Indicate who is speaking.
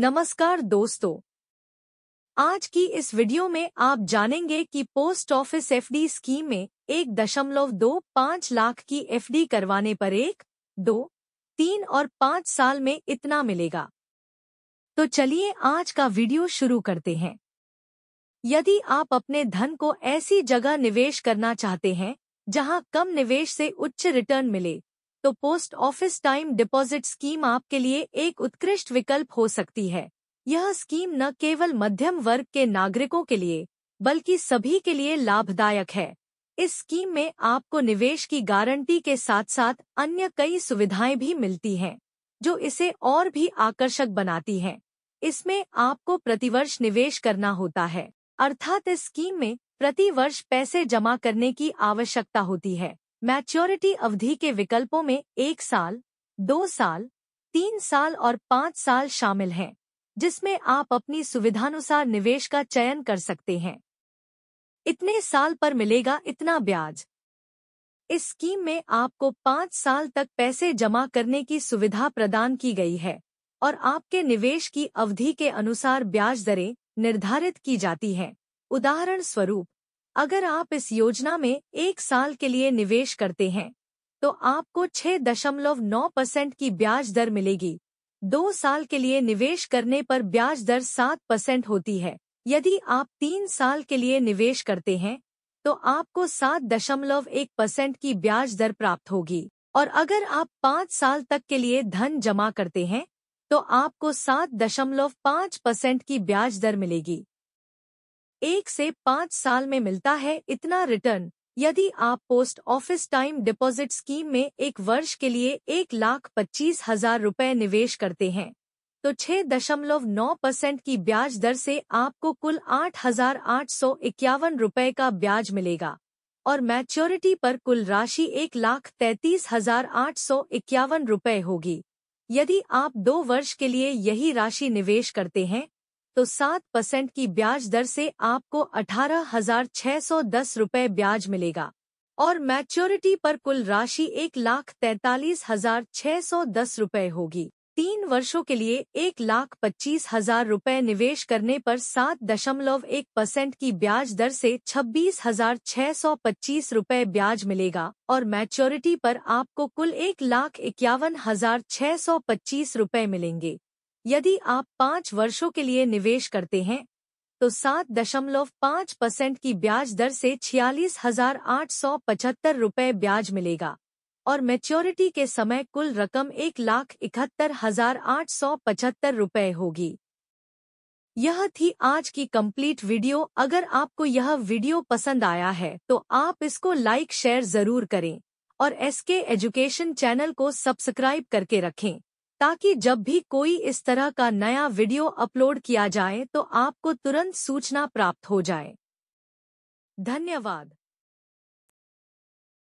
Speaker 1: नमस्कार दोस्तों आज की इस वीडियो में आप जानेंगे कि पोस्ट ऑफिस एफडी स्कीम में एक दशमलव दो पाँच लाख की एफडी करवाने पर एक दो तीन और पाँच साल में इतना मिलेगा तो चलिए आज का वीडियो शुरू करते हैं यदि आप अपने धन को ऐसी जगह निवेश करना चाहते हैं जहां कम निवेश से उच्च रिटर्न मिले तो post office time deposit scheme आपके लिए एक उत्कृष्ट विकल्प हो सकती है यह स्कीम न केवल मध्यम वर्ग के नागरिकों के लिए बल्कि सभी के लिए लाभदायक है इस स्कीम में आपको निवेश की गारंटी के साथ साथ अन्य कई सुविधाएं भी मिलती हैं जो इसे और भी आकर्षक बनाती हैं इसमें आपको प्रतिवर्ष निवेश करना होता है अर्थात इस स्कीम में प्रतिवर्ष पैसे जमा करने की आवश्यकता होती है मैच्योरिटी अवधि के विकल्पों में एक साल दो साल तीन साल और पाँच साल शामिल हैं जिसमें आप अपनी सुविधानुसार निवेश का चयन कर सकते हैं इतने साल पर मिलेगा इतना ब्याज इस स्कीम में आपको पाँच साल तक पैसे जमा करने की सुविधा प्रदान की गई है और आपके निवेश की अवधि के अनुसार ब्याज दरें निर्धारित की जाती हैं उदाहरण स्वरूप अगर आप इस योजना में एक साल के लिए निवेश करते हैं तो आपको छह दशमलव नौ परसेंट की ब्याज दर मिलेगी दो साल के लिए निवेश करने पर ब्याज दर सात परसेंट होती है यदि आप तीन साल के लिए निवेश करते हैं तो आपको सात दशमलव एक परसेंट की ब्याज दर प्राप्त होगी और अगर आप पाँच साल तक के लिए धन जमा करते हैं तो आपको सात दशमलव पाँच परसेंट की ब्याज दर मिलेगी एक से पाँच साल में मिलता है इतना रिटर्न यदि आप post office time deposit scheme में एक वर्ष के लिए एक लाख पच्चीस हजार रुपये निवेश करते हैं तो छह दशमलव नौ परसेंट की ब्याज दर से आपको कुल आठ हजार आठ सौ इक्यावन रुपये का ब्याज मिलेगा और मैच्योरिटी पर कुल राशि एक लाख तैतीस हजार आठ सौ इक्यावन रुपये होगी यदि आप दो वर्ष के लिए यही राशि निवेश करते हैं तो सात परसेंट की ब्याज दर से आपको अठारह हजार छह सौ दस रूपए ब्याज मिलेगा और मैच्योरिटी पर कुल राशि एक लाख तैतालीस हजार छह सौ दस रूपए होगी तीन वर्षों के लिए एक लाख पच्चीस हजार रूपए निवेश करने पर सात दशमलव एक परसेंट की ब्याज दर से छब्बीस हजार छह सौ पच्चीस रूपए ब्याज मिलेगा और मैच्योरिटी पर आपको कुल एक लाख इक्यावन हजार छह सौ पच्चीस रूपए मिलेंगे यदि आप पाँच वर्षों के लिए निवेश करते हैं तो सात दशमलव पाँच परसेंट की ब्याज दर से छियालीस हजार आठ सौ पचहत्तर रुपये ब्याज मिलेगा और मैच्योरिटी के समय कुल रकम एक लाख इकहत्तर हजार आठ सौ पचहत्तर रुपये होगी यह थी आज की कंप्लीट वीडियो अगर आपको यह वीडियो पसंद आया है तो आप इसको लाइक शेयर जरूर करें और एसके एजुकेशन चैनल को सब्सक्राइब करके रखें ताकि जब भी कोई इस तरह का नया वीडियो अपलोड किया जाए तो आपको तुरंत सूचना प्राप्त हो जाए धन्यवाद